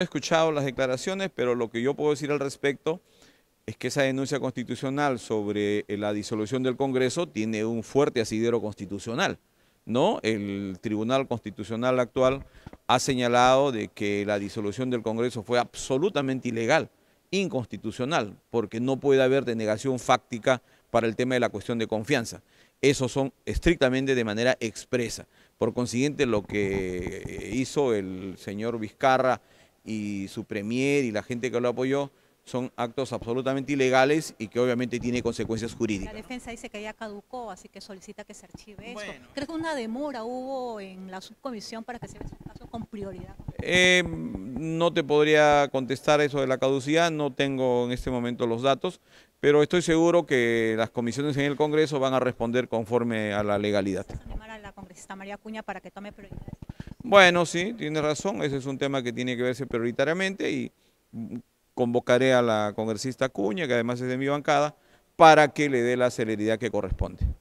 He escuchado las declaraciones, pero lo que yo puedo decir al respecto es que esa denuncia constitucional sobre eh, la disolución del Congreso tiene un fuerte asidero constitucional. ¿no? El Tribunal Constitucional actual ha señalado de que la disolución del Congreso fue absolutamente ilegal, inconstitucional, porque no puede haber denegación fáctica para el tema de la cuestión de confianza. Esos son estrictamente de manera expresa. Por consiguiente, lo que eh, hizo el señor Vizcarra y su premier y la gente que lo apoyó son actos absolutamente ilegales y que obviamente tiene consecuencias jurídicas. La defensa dice que ya caducó, así que solicita que se archive eso. ¿Crees que una demora hubo en la subcomisión para que se vea su este caso con prioridad? Eh, no te podría contestar eso de la caducidad, no tengo en este momento los datos, pero estoy seguro que las comisiones en el Congreso van a responder conforme a la legalidad. a a la congresista María Cuña para que tome prioridad. Bueno, sí, tiene razón, ese es un tema que tiene que verse prioritariamente y convocaré a la congresista Cuña, que además es de mi bancada, para que le dé la celeridad que corresponde.